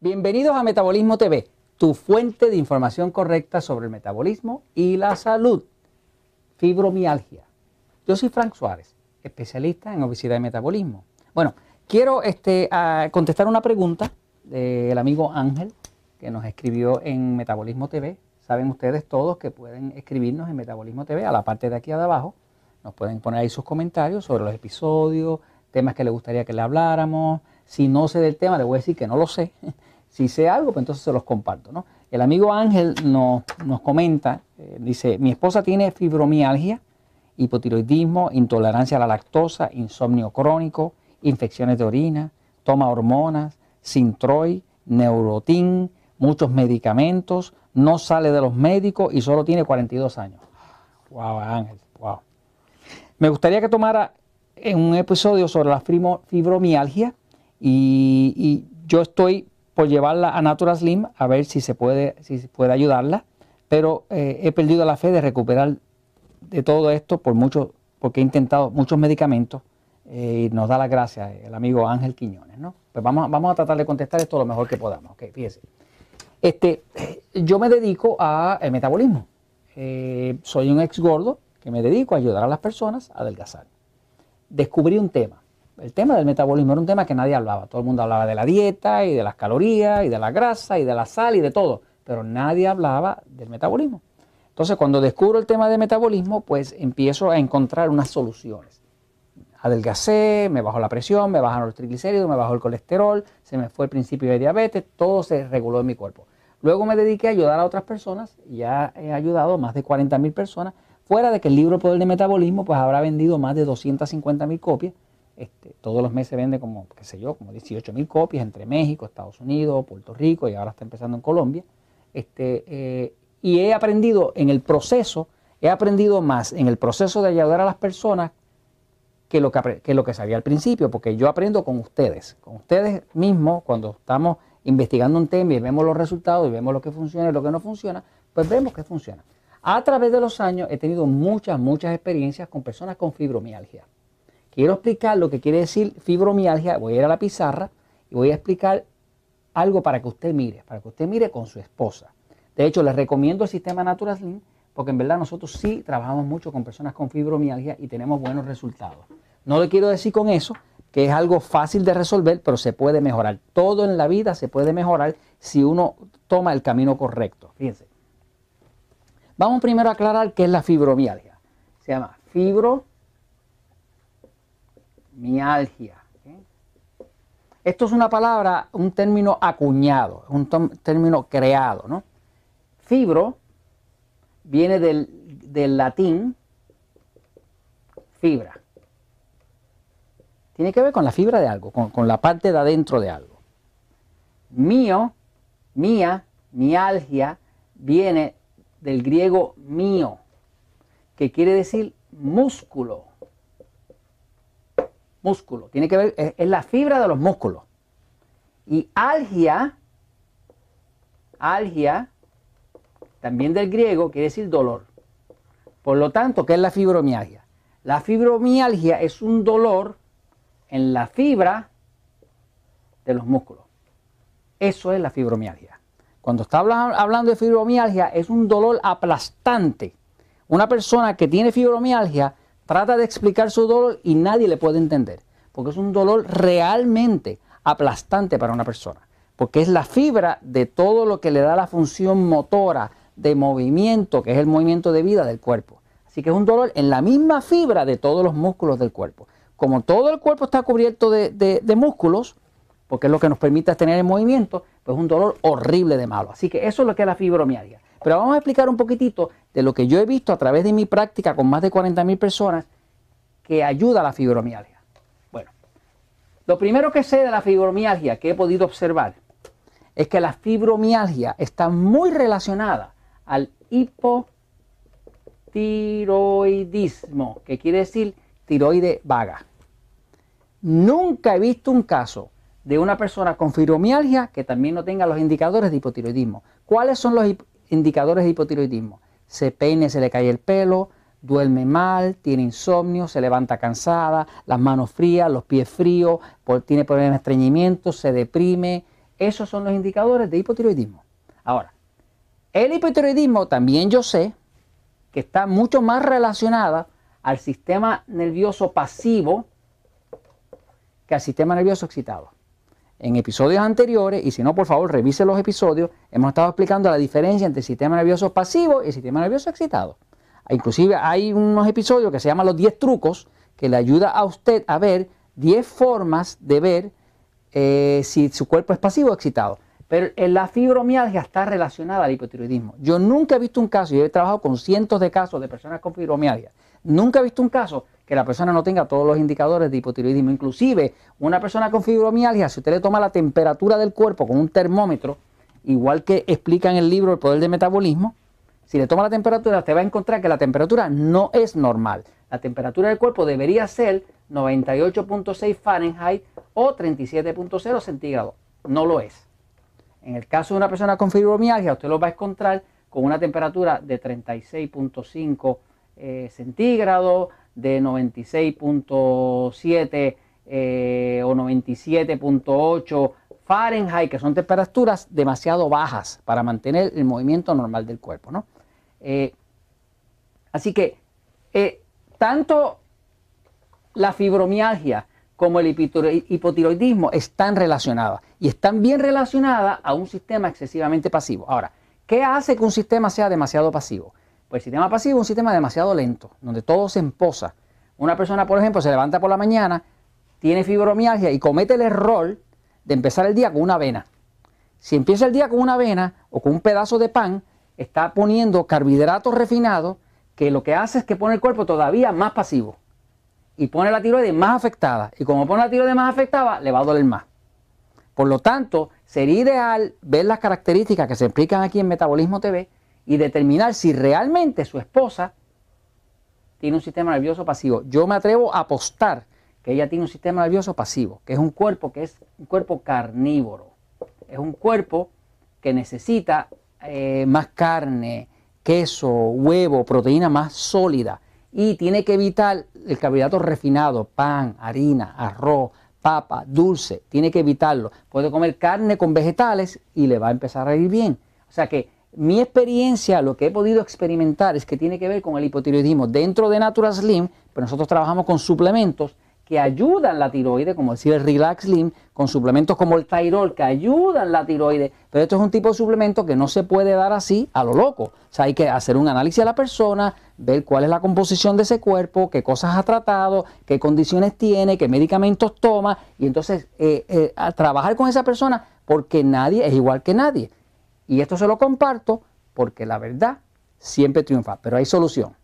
Bienvenidos a Metabolismo TV, tu fuente de información correcta sobre el metabolismo y la salud. Fibromialgia. Yo soy Frank Suárez, especialista en obesidad y metabolismo. Bueno, quiero este, ah, contestar una pregunta del amigo Ángel que nos escribió en Metabolismo TV. Saben ustedes todos que pueden escribirnos en Metabolismo TV a la parte de aquí de abajo. Nos pueden poner ahí sus comentarios sobre los episodios, temas que le gustaría que le habláramos. Si no sé del tema, le voy a decir que no lo sé si sé algo, pues entonces se los comparto. ¿no? El amigo Ángel nos, nos comenta, eh, dice, mi esposa tiene fibromialgia, hipotiroidismo, intolerancia a la lactosa, insomnio crónico, infecciones de orina, toma hormonas, sintroid, neurotín, muchos medicamentos, no sale de los médicos y solo tiene 42 años. Ángel, wow. Me gustaría que tomara un episodio sobre la fibromialgia y yo estoy por llevarla a Natura Slim a ver si se puede, si puede ayudarla, pero eh, he perdido la fe de recuperar de todo esto por mucho, porque he intentado muchos medicamentos eh, y nos da las gracias el amigo Ángel Quiñones, ¿no? Pues vamos, vamos a tratar de contestar esto lo mejor que podamos, fíjese. Este, yo me dedico al eh, metabolismo. soy un ex gordo que me dedico a ayudar a las personas a adelgazar. Descubrí un tema el tema del metabolismo era un tema que nadie hablaba. Todo el mundo hablaba de la dieta y de las calorías y de la grasa y de la sal y de todo, pero nadie hablaba del metabolismo. Entonces cuando descubro el tema del metabolismo, pues empiezo a encontrar unas soluciones. Adelgacé, me bajó la presión, me bajaron los triglicéridos, me bajó el colesterol, se me fue el principio de diabetes, todo se reguló en mi cuerpo. Luego me dediqué a ayudar a otras personas, ya he ayudado a más de 40.000 personas, fuera de que el libro Poder de Metabolismo pues habrá vendido más de mil copias este, todos los meses vende como, qué sé yo, como 18 mil copias entre México, Estados Unidos, Puerto Rico y ahora está empezando en Colombia. Este, eh, y he aprendido en el proceso, he aprendido más en el proceso de ayudar a las personas que lo que, que lo que sabía al principio, porque yo aprendo con ustedes, con ustedes mismos cuando estamos investigando un tema y vemos los resultados y vemos lo que funciona y lo que no funciona, pues vemos que funciona. A través de los años he tenido muchas, muchas experiencias con personas con fibromialgia. Quiero explicar lo que quiere decir fibromialgia. Voy a ir a la pizarra y voy a explicar algo para que usted mire, para que usted mire con su esposa. De hecho, les recomiendo el sistema slim porque en verdad nosotros sí trabajamos mucho con personas con fibromialgia y tenemos buenos resultados. No le quiero decir con eso que es algo fácil de resolver, pero se puede mejorar. Todo en la vida se puede mejorar si uno toma el camino correcto. Fíjense. Vamos primero a aclarar qué es la fibromialgia. Se llama fibro mialgia. Esto es una palabra, un término acuñado, un término creado. ¿no? Fibro viene del, latín fibra. Tiene que ver con la fibra de algo, con, con, la parte de adentro de algo. Mío, mía, mialgia, viene del griego mío, que quiere decir músculo músculo, tiene que ver, es, la fibra de los músculos. Y algia, algia, también del griego, quiere decir dolor. Por lo tanto, ¿qué es la fibromialgia? La fibromialgia es un dolor en la fibra de los músculos. Eso es la fibromialgia. Cuando está hablando de fibromialgia, es un dolor aplastante. Una persona que tiene fibromialgia Trata de explicar su dolor y nadie le puede entender, porque es un dolor realmente aplastante para una persona, porque es la fibra de todo lo que le da la función motora de movimiento, que es el movimiento de vida del cuerpo. Así que es un dolor en la misma fibra de todos los músculos del cuerpo. Como todo el cuerpo está cubierto de, músculos, porque es lo que nos permite tener el movimiento, pues es un dolor horrible de malo. Así que eso es lo que es la fibromialgia. Pero vamos a explicar un poquitito de lo que yo he visto a través de mi práctica con más de 40.000 personas que ayuda a la fibromialgia. Bueno, lo primero que sé de la fibromialgia que he podido observar es que la fibromialgia está muy relacionada al hipotiroidismo, que quiere decir tiroide vaga. Nunca he visto un caso de una persona con fibromialgia que también no tenga los indicadores de hipotiroidismo. ¿Cuáles son los indicadores de hipotiroidismo. Se peine, se le cae el pelo, duerme mal, tiene insomnio, se levanta cansada, las manos frías, los pies fríos, tiene problemas de estreñimiento, se deprime. Esos son los indicadores de hipotiroidismo. Ahora, el hipotiroidismo también yo sé que está mucho más relacionada al sistema nervioso pasivo que al sistema nervioso excitado. En episodios anteriores, y si no, por favor, revise los episodios, hemos estado explicando la diferencia entre sistema nervioso pasivo y sistema nervioso excitado. Ah, inclusive hay unos episodios que se llaman los 10 trucos, que le ayuda a usted a ver 10 formas de ver eh, si su cuerpo es pasivo o excitado. Pero la fibromialgia está relacionada al hipotiroidismo. Yo nunca he visto un caso, yo he trabajado con cientos de casos de personas con fibromialgia, nunca he visto un caso que la persona no tenga todos los indicadores de hipotiroidismo. Inclusive, una persona con fibromialgia, si usted le toma la temperatura del cuerpo con un termómetro, igual que explica en el libro El Poder del Metabolismo, si le toma la temperatura, usted va a encontrar que la temperatura no es normal. La temperatura del cuerpo debería ser 98.6 Fahrenheit o 37.0 centígrados. No lo es. En el caso de una persona con fibromialgia, usted lo va a encontrar con una temperatura de 36.5 eh, centígrados, de 96.7 eh, o 97.8 Fahrenheit, que son temperaturas demasiado bajas para mantener el movimiento normal del cuerpo. ¿no? Eh, así que eh, tanto la fibromialgia como el hipotiroidismo están relacionadas y están bien relacionadas a un sistema excesivamente pasivo. Ahora, ¿qué hace que un sistema sea demasiado pasivo? Pues el sistema pasivo es un sistema demasiado lento, donde todo se emposa. Una persona, por ejemplo, se levanta por la mañana, tiene fibromialgia y comete el error de empezar el día con una avena. Si empieza el día con una avena o con un pedazo de pan, está poniendo carbohidratos refinados que lo que hace es que pone el cuerpo todavía más pasivo y pone la tiroides más afectada. Y como pone la tiroides más afectada, le va a doler más. Por lo tanto, sería ideal ver las características que se explican aquí en Metabolismo TV y determinar si realmente su esposa tiene un sistema nervioso pasivo. Yo me atrevo a apostar que ella tiene un sistema nervioso pasivo, que es un cuerpo que es un cuerpo carnívoro, es un cuerpo que necesita eh, más carne, queso, huevo, proteína más sólida y tiene que evitar el carbohidrato refinado, pan, harina, arroz, papa, dulce, tiene que evitarlo. Puede comer carne con vegetales y le va a empezar a ir bien. O sea que mi experiencia, lo que he podido experimentar es que tiene que ver con el hipotiroidismo. Dentro de Natural Slim, pero nosotros trabajamos con suplementos que ayudan la tiroide, como decía el Relax Slim, con suplementos como el Tyrol, que ayudan la tiroide. Pero esto es un tipo de suplemento que no se puede dar así a lo loco. O sea, hay que hacer un análisis a la persona, ver cuál es la composición de ese cuerpo, qué cosas ha tratado, qué condiciones tiene, qué medicamentos toma, y entonces eh, eh, trabajar con esa persona porque nadie es igual que nadie. Y esto se lo comparto porque la verdad siempre triunfa, pero hay solución.